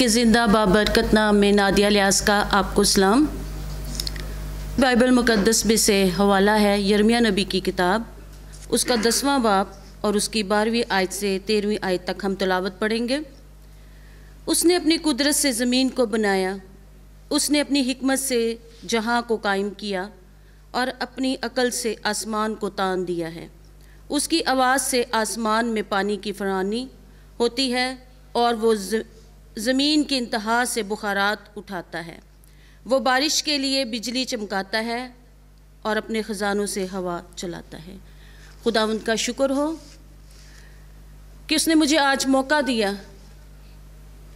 के ज़िंदा बाबरकत नाम में नादिया लियास का आपको सलाम बाइबल मुक़दस में से हवाला है यरमिया नबी की किताब उसका दसवां बाप और उसकी बारहवीं आयत से तेरहवीं आयत तक हम तलावत पढ़ेंगे उसने अपनी कुदरत से ज़मीन को बनाया उसने अपनी हमत से जहाँ को कायम किया और अपनी अकल से आसमान को तान दिया है उसकी आवाज़ से आसमान में पानी की फरहानी होती है और वो ज़मीन की इंतहा से बुखारात उठाता है वो बारिश के लिए बिजली चमकाता है और अपने ख़जानों से हवा चलाता है खुदा उनका शुक्र हो कि उसने मुझे आज मौका दिया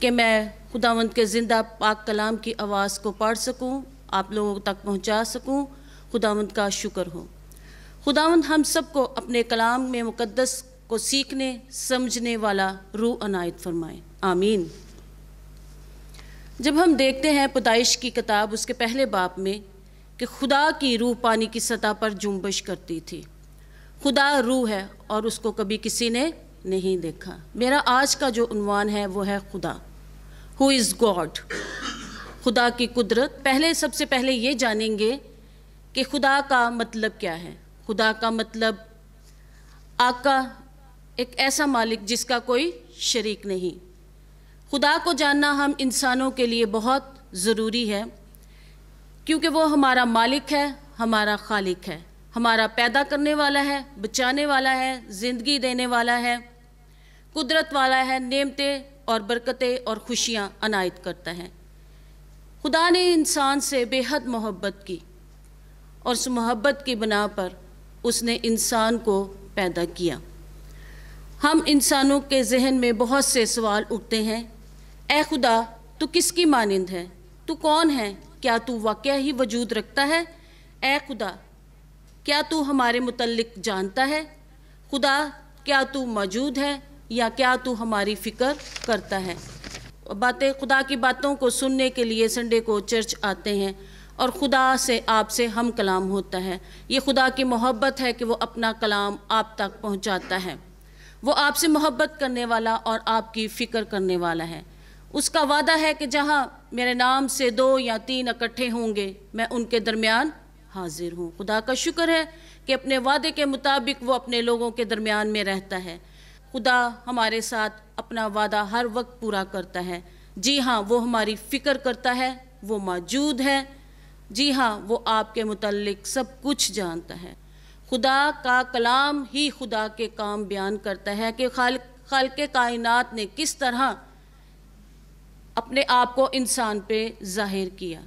कि मैं खुदावंद के ज़िंदा पाक कलाम की आवाज़ को पढ़ सकूं, आप लोगों तक पहुंचा सकूं, खुदावंद का शुक्र हो खुदावंद हम सबको अपने कलाम में मुकद्दस को सीखने समझने वाला रूह अनायत फरमाए आमीन जब हम देखते हैं पुदाइश की किताब उसके पहले बाप में कि खुदा की रूह पानी की सतह पर जुम्बश करती थी खुदा रूह है और उसको कभी किसी ने नहीं देखा मेरा आज का जो उनवान है वो है खुदा हु इज़ गॉड खुदा की कुदरत पहले सबसे पहले ये जानेंगे कि खुदा का मतलब क्या है खुदा का मतलब आका एक ऐसा मालिक जिसका कोई शरीक नहीं खुदा को जानना हम इंसानों के लिए बहुत ज़रूरी है क्योंकि वो हमारा मालिक है हमारा खालिक है हमारा पैदा करने वाला है बचाने वाला है ज़िंदगी देने वाला है कुदरत वाला है नेमते और बरकतें और खुशियाँ अनायत करता है खुदा ने इंसान से बेहद मोहब्बत की और उस मोहब्बत की बना पर उसने इंसान को पैदा किया हम इंसानों के जहन में बहुत से सवाल उठते हैं ए खुदा तो किसकी मानंद है तू कौन है क्या तू वाक़ ही वजूद रखता है ए खुदा क्या तू हमारे मुतलक जानता है खुदा क्या तू मौजूद है या क्या तू हमारी फ़िक्र करता है बातें खुदा की बातों को सुनने के लिए संडे को चर्च आते हैं और खुदा से आपसे हम कलाम होता है ये खुदा की मोहब्बत है कि वो अपना कलाम आप तक पहुंचाता है वो आपसे मोहब्बत करने वाला और आपकी फ़िक्र करने वाला है उसका वादा है कि जहाँ मेरे नाम से दो या तीन इकट्ठे होंगे मैं उनके दरमियान हाजिर हूँ खुदा का शुक्र है कि अपने वादे के मुताबिक वो अपने लोगों के दरमियान में रहता है खुदा हमारे साथ अपना वादा हर वक्त पूरा करता है जी हाँ वो हमारी फ़िक्र करता है वो मौजूद है जी हाँ वो आपके मतलब सब कुछ जानता है खुदा का कलाम ही खुदा के काम बयान करता है कि खाल खाल के कायनात ने किस तरह अपने आप को इंसान पे जाहिर किया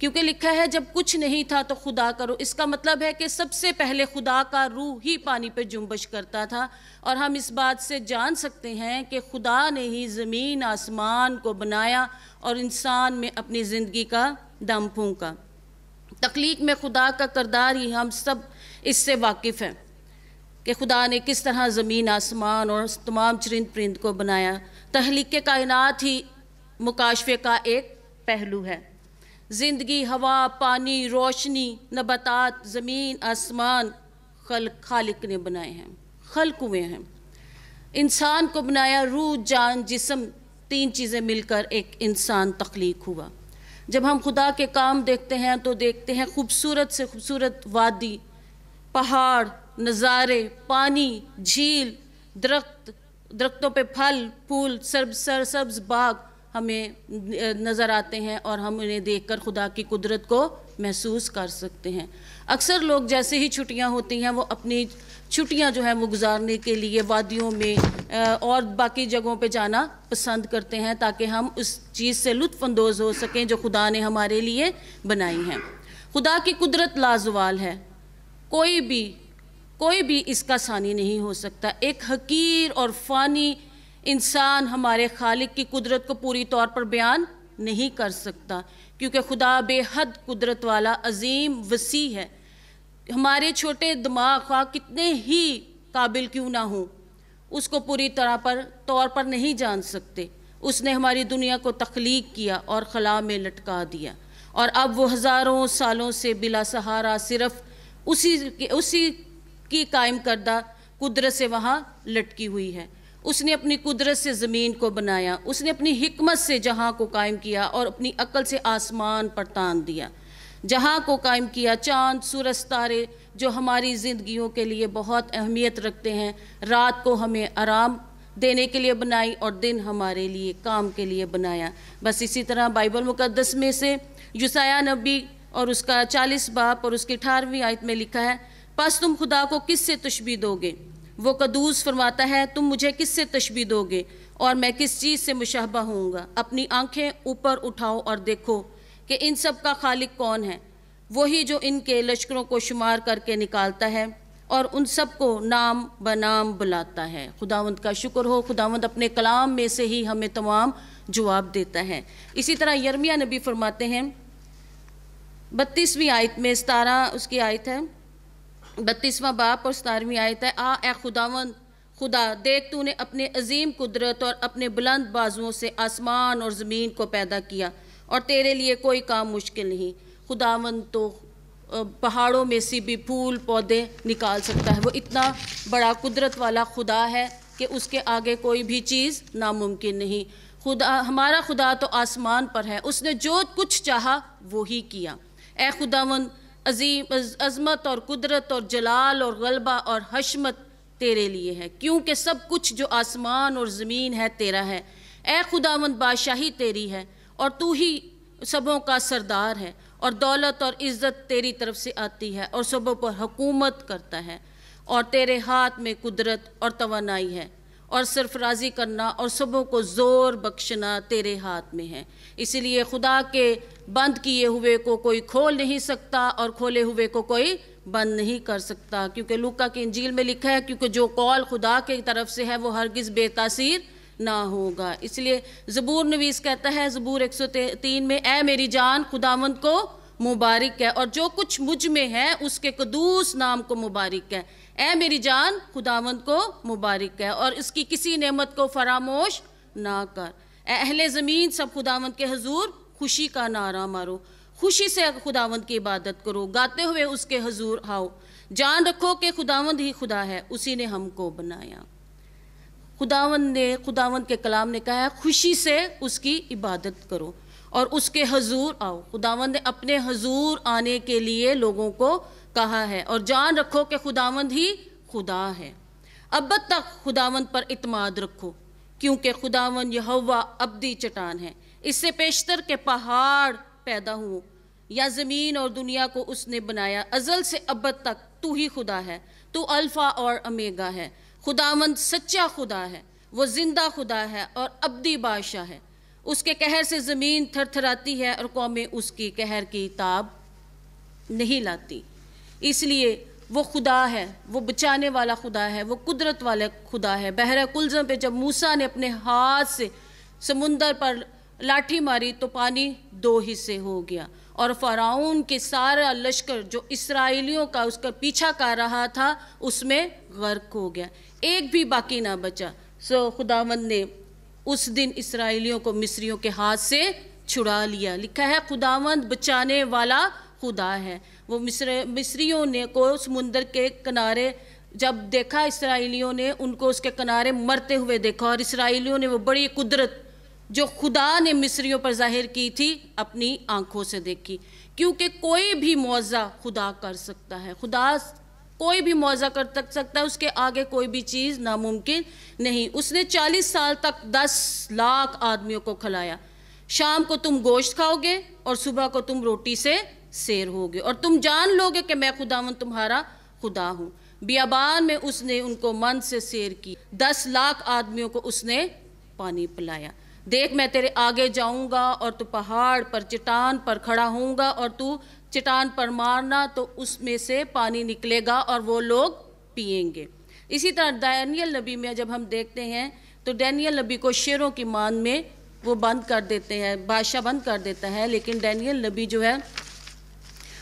क्योंकि लिखा है जब कुछ नहीं था तो खुदा करो इसका मतलब है कि सबसे पहले खुदा का रूह ही पानी पे जुम्बश करता था और हम इस बात से जान सकते हैं कि खुदा ने ही ज़मीन आसमान को बनाया और इंसान में अपनी ज़िंदगी का दम फूका तख्लीक में खुदा का करदार ही हम सब इससे वाकिफ़ हैं कि खुदा ने किस तरह ज़मीन आसमान और तमाम चरिंद परिंद को बनाया तहलीक कायनात ही मुकाशफे का एक पहलू है ज़िंदगी हवा पानी रोशनी नबतात ज़मीन आसमान खल खालिक ने बनाए हैं खल हुए हैं इंसान को बनाया रूह जान जिसम तीन चीज़ें मिलकर एक इंसान तख्लीक हुआ जब हम खुदा के काम देखते हैं तो देखते हैं खूबसूरत से खूबसूरत वादी पहाड़ नज़ारे पानी झील दरख्त दरख्तों पे फल फूल सरब सर सब्ज बाग हमें नज़र आते हैं और हम उन्हें देखकर खुदा की कुदरत को महसूस कर सकते हैं अक्सर लोग जैसे ही छुट्टियां होती हैं वो अपनी छुट्टियां जो है वो गुजारने के लिए वादियों में और बाकी जगहों पे जाना पसंद करते हैं ताकि हम उस चीज़ से लुफ़ानंदोज़ हो सकें जो खुदा ने हमारे लिए बनाई हैं खुदा की कुदरत लाजवाल है कोई भी कोई भी इसका सानी नहीं हो सकता एक हकीर और फ़ानी इंसान हमारे खालिक की कुदरत को पूरी तौर पर बयान नहीं कर सकता क्योंकि खुदा बेहद कुदरत वाला अजीम वसी है हमारे छोटे दिमाग का कितने ही काबिल क्यों ना हो उसको पूरी तरह पर तौर पर नहीं जान सकते उसने हमारी दुनिया को तख्लीक किया और खला में लटका दिया और अब वो हज़ारों सालों से बिला सहारा सिर्फ उसी उसी की कायम करदा कुदरत से वहाँ लटकी हुई है उसने अपनी कुदरत से ज़मीन को बनाया उसने अपनी हमत से जहाँ को कायम किया और अपनी अक्ल से आसमान पर तान दिया जहाँ को कायम किया चाँद सूरज तारे जो हमारी ज़िंदगियों के लिए बहुत अहमियत रखते हैं रात को हमें आराम देने के लिए बनाई और दिन हमारे लिए काम के लिए बनाया बस इसी तरह बाइबल मुक़दस में से युसाया नबी और उसका चालीस बाप और उसकी अठारहवीं आयत में लिखा है बस तुम खुदा को किस से तशबी दोगे वो कदूस फरमाता है तुम मुझे किस से तशबी दोगे और मैं किस चीज़ से मुशहबा होऊंगा अपनी आंखें ऊपर उठाओ और देखो कि इन सब का खालिक कौन है वही जो इनके लश्करों को शुमार करके निकालता है और उन सब को नाम बनाम बुलाता है खुदावंद का शुक्र हो खुदावंद अपने कलाम में से ही हमें तमाम जवाब देता है इसी तरह यरमिया नबी फरमाते हैं बत्तीसवीं आयत में सतारा उसकी आयत है बत्तीसवां बाप और सतारवीं आयत है आ ए खुदावन खुदा देख तूने अपने अजीम कुदरत और अपने बुलंद बाजुओं से आसमान और ज़मीन को पैदा किया और तेरे लिए कोई काम मुश्किल नहीं खुदावन तो पहाड़ों में से भी फूल पौधे निकाल सकता है वो इतना बड़ा कुदरत वाला खुदा है कि उसके आगे कोई भी चीज़ नामुमकिन नहीं खुदा हमारा खुदा तो आसमान पर है उसने जो कुछ चाहा वो ही किया ए खुदावन अजीम अजमत और कुदरत और जलाल और गलबा और हशमत तेरे लिए है क्योंकि सब कुछ जो आसमान और ज़मीन है तेरा है ए खुदावंद बादशाही तेरी है और तू ही सबों का सरदार है और दौलत और इज़्ज़त तेरी तरफ से आती है और सबों पर हुकूमत करता है और तेरे हाथ में कुदरत और तोानाई है और सरफराजी करना और सबों को ज़ोर बख्शना तेरे हाथ में है इसलिए खुदा के बंद किए हुए को कोई खोल नहीं सकता और खोले हुए को कोई बंद नहीं कर सकता क्योंकि लुका की इंजील में लिखा है क्योंकि जो कॉल खुदा की तरफ से है वो हरगिज़ बेतासीर ना होगा इसलिए ज़बूर नवीस कहता है ज़बूर तीन में ए मेरी जान खुदावंद को मुबारक है और जो कुछ मुझ में है उसके कदूस नाम को मुबारक है ए मेरी जान खुदावंद को मुबारक है और इसकी किसी नेमत को फरामोश ना कर अहले ज़मीन सब खुदावंद के हजूर खुशी का नारा मारो खुशी से खुदावंद की इबादत करो गाते हुए उसके हजूर आओ जान रखो कि खुदावंद ही खुदा है उसी ने हमको बनाया खुदावंद ने खुदावंद के कलाम ने कहा है खुशी से उसकी इबादत करो और उसके हजूर आओ खुदावंद ने अपने हजूर आने के लिए लोगों को कहा है और जान रखो कि खुदावंद ही खुदा है अब तक खुदावंद पर इतमाद रखो क्योंकि खुदावंद यहोवा अबदी चटान है इससे पेशतर के पहाड़ पैदा हुए या ज़मीन और दुनिया को उसने बनाया अजल से अब तक तू ही खुदा है तू अल्फ़ा और अमेगा है खुदावंद सच्चा खुदा है वो ज़िंदा खुदा है और अबदी बादशाह है उसके कहर से ज़मीन थरथराती है और कौमें उसकी कहर की ताब नहीं लाती इसलिए वो खुदा है वो बचाने वाला खुदा है वो कुदरत वाला खुदा है बहरा कुलजम पे जब मूसा ने अपने हाथ से समुंदर पर लाठी मारी तो पानी दो हिस्से हो गया और फ़राउन के सारा लश्कर जो इसराइलियों का उसका पीछा कर रहा था उसमें गर्क हो गया एक भी बाकी ना बचा सो खुदावंद ने उस दिन इसराइलियों को मिस्रियों के हाथ से छुड़ा लिया लिखा है खुदावंद बचाने वाला खुदा है वो मिस्र मिस्रियों ने को समुंदर के किनारे जब देखा इसराइलियों ने उनको उसके किनारे मरते हुए देखा और इसराइलियों ने वो बड़ी कुदरत जो खुदा ने मिस्रियों पर जाहिर की थी अपनी आंखों से देखी क्योंकि कोई भी मुआवजा खुदा कर सकता है खुदा कोई भी मुआवजा कर तक सकता है उसके आगे कोई भी चीज़ नामुमकिन नहीं उसने चालीस साल तक दस लाख आदमियों को खिलाया शाम को तुम गोश्त खाओगे और सुबह को तुम रोटी से शेर होगे और तुम जान लोगे कि मैं खुदावन तुम्हारा खुदा हूँ बियाबान में उसने उनको मन से शेर की दस लाख आदमियों को उसने पानी पिलाया देख मैं तेरे आगे जाऊंगा और तू पहाड़ पर चट्टान पर खड़ा होऊंगा और तू चट्टान पर मारना तो उसमें से पानी निकलेगा और वो लोग पियेंगे इसी तरह डैनियल नबी में जब हम देखते हैं तो डैनियल नबी को शेरों की मान में वो बंद कर देते हैं बादशाह बंद कर देता है लेकिन डैनियल नबी जो है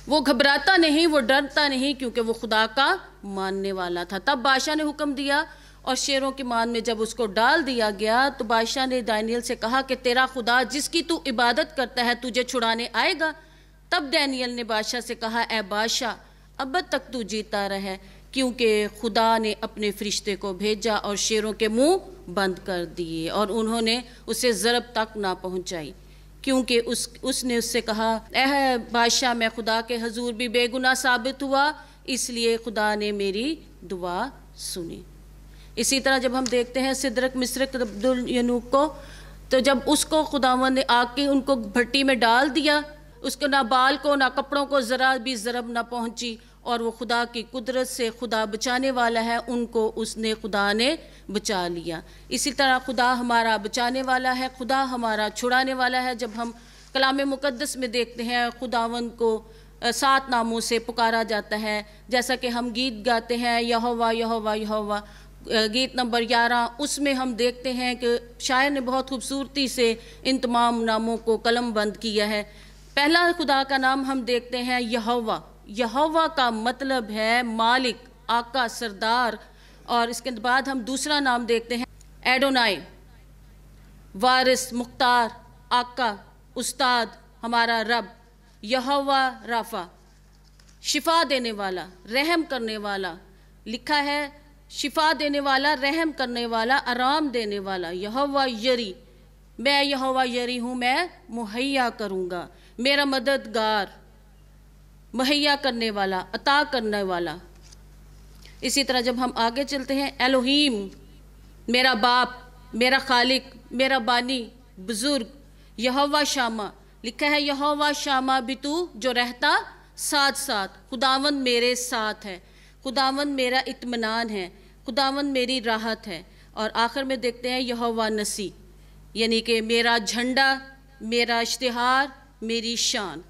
वो घबराता नहीं वो डरता नहीं क्योंकि वो खुदा का मानने वाला था तब बादशाह ने हुक्म दिया और शेरों की मान में जब उसको डाल दिया गया तो बादशाह ने डैनियल से कहा कि तेरा खुदा जिसकी तू इबादत करता है तुझे छुड़ाने आएगा तब डैनियल ने बादशाह से कहा ए बादशाह अब तक तू जीता रहे क्योंकि खुदा ने अपने फरिश्ते को भेजा और शेरों के मुंह बंद कर दिए और उन्होंने उसे ज़रब तक ना पहुंचाई क्योंकि उस उसने उससे कहा अह बादशाह मैं खुदा के हजूर भी बेगुना साबित हुआ इसलिए खुदा ने मेरी दुआ सुनी इसी तरह जब हम देखते हैं सिदरक मिसरक अब्दुल यनूक को तो जब उसको खुदावन ने आके उनको भट्टी में डाल दिया उसको ना बाल को ना कपड़ों को ज़रा भी ज़रब ना पहुंची और वो खुदा की कुदरत से खुदा बचाने वाला है उनको उसने खुदा ने बचा लिया इसी तरह खुदा हमारा बचाने वाला है खुदा हमारा छुड़ाने वाला है जब हम कलाम मुकदस में देखते हैं खुदावन को सात नामों से पुकारा जाता है जैसा कि हम गीत गाते हैं यहोवा यहोवा यहोवा गीत नंबर ग्यारह उसमें हम देखते हैं कि शायर ने बहुत खूबसूरती से इन तमाम नामों को कलम बंद किया है पहला खुदा का नाम हम देखते हैं यहवा यहवा का मतलब है मालिक आका सरदार और इसके बाद हम दूसरा नाम देखते हैं एडोनाई वारिस मुख्तार आका उस्ताद हमारा रब यहवा राफा शिफा देने वाला रहम करने वाला लिखा है शिफा देने वाला रहम करने वाला आराम देने वाला यहवा यरी मैं यहोवा यरी हूँ मैं मुहैया करूँगा मेरा मददगार मुहैया करने वाला अता करने वाला इसी तरह जब हम आगे चलते हैं एलोहीम मेरा बाप मेरा खालिक मेरा बानी बुज़ुर्ग यहोवा शामा लिखा है यहोवा शामा बितू जो रहता साथ साथ खुदावन मेरे साथ है खुदावन मेरा इतमान है खुदावन मेरी राहत है और आखिर में देखते हैं यहोवा नसी यानी कि मेरा झंडा मेरा इश्तहार मेरी शान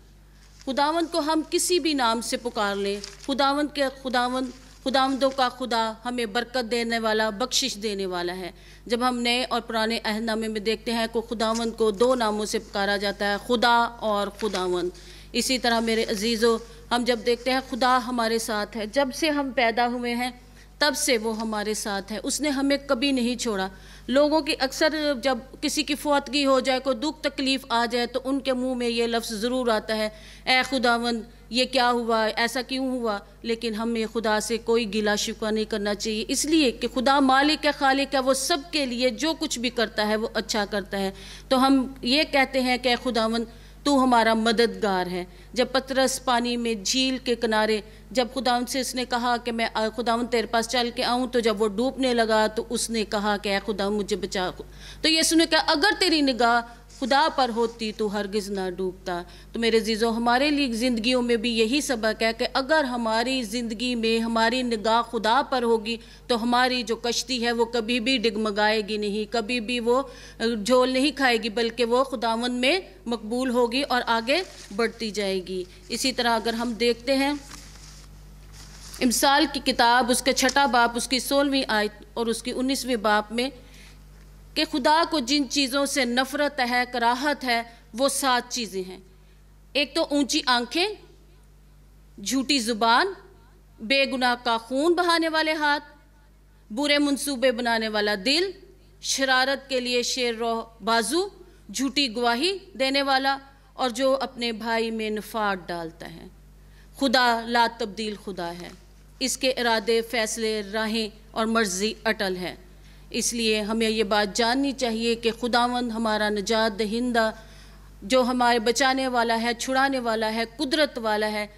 खुदावंद को हम किसी भी नाम से पुकार लें खुदावंद के खुदावंद खुदावंदों का खुदा हमें बरकत देने वाला बख्शिश देने वाला है जब हम नए और पुराने अहदनामे में देखते हैं को खुदावंद को दो नामों से पुकारा जाता है खुदा और खुदावंद इसी तरह मेरे अजीज़ों हम जब देखते हैं खुदा हमारे साथ है जब से हम पैदा हुए हैं तब से वो हमारे साथ है उसने हमें कभी नहीं छोड़ा लोगों की अक्सर जब किसी की फौतगी हो जाए कोई दुख तकलीफ़ आ जाए तो उनके मुंह में ये लफ्ज़ ज़रूर आता है ए खुदावंद ये क्या हुआ ऐसा क्यों हुआ लेकिन हमें खुदा से कोई गिला शिकवा नहीं करना चाहिए इसलिए कि खुदा मालिक है खालिक है वो सब के लिए जो कुछ भी करता है वो अच्छा करता है तो हम ये कहते हैं कि खुदावंद तू हमारा मददगार है जब पतरस पानी में झील के किनारे जब खुदाउन से उसने कहा कि मैं खुदाउन तेरे पास चल के आऊँ तो जब वो डूबने लगा तो उसने कहा कि खुदा मुझे बचा तो ये सुनो कहा अगर तेरी निगाह खुदा पर होती तो हरगिज़ ना डूबता तो मेरे जीज़ो हमारे लिए ज़िंदगियों में भी यही सबक है कि अगर हमारी ज़िंदगी में हमारी निगाह खुदा पर होगी तो हमारी जो कश्ती है वो कभी भी डिगमगाएगी नहीं कभी भी वो झोल नहीं खाएगी बल्कि वो खुदावन में मकबूल होगी और आगे बढ़ती जाएगी इसी तरह अगर हम देखते हैं इमसाल की किताब उसके छठा बाप उसकी सोलहवीं आयत और उसकी उन्नीसवीं बाप में कि खुदा को जिन चीज़ों से नफ़रत है कराहत है वो सात चीज़ें हैं एक तो ऊंची आंखें झूठी ज़ुबान बेगुनाह का खून बहाने वाले हाथ बुरे मंसूबे बनाने वाला दिल शरारत के लिए शेर रो बाजू झूठी गवाही देने वाला और जो अपने भाई में नफाट डालता है खुदा ला तब्दील खुदा है इसके इरादे फैसले राहें और मर्जी अटल है इसलिए हमें ये बात जाननी चाहिए कि खुदावंद हमारा नजात दहिंदा जो हमारे बचाने वाला है छुड़ाने वाला है कुदरत वाला है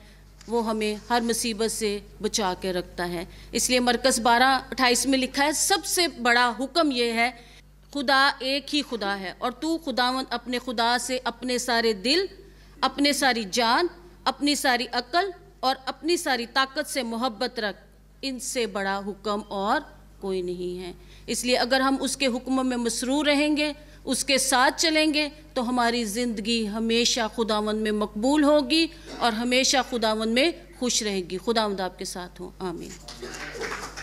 वो हमें हर मुसीबत से बचा के रखता है इसलिए मरकज़ बारह अट्ठाईस में लिखा है सबसे बड़ा हुक्म ये है खुदा एक ही खुदा है और तू खुदावंद अपने खुदा से अपने सारे दिल अपने सारी जान अपनी सारी अकल और अपनी सारी ताकत से मोहब्बत रख इनसे बड़ा हुक्म और कोई नहीं है इसलिए अगर हम उसके हुक्म में मसरूर रहेंगे उसके साथ चलेंगे तो हमारी ज़िंदगी हमेशा खुदावन में मकबूल होगी और हमेशा खुदावन में खुश रहेगी खुदावंद आपके साथ हो आमीन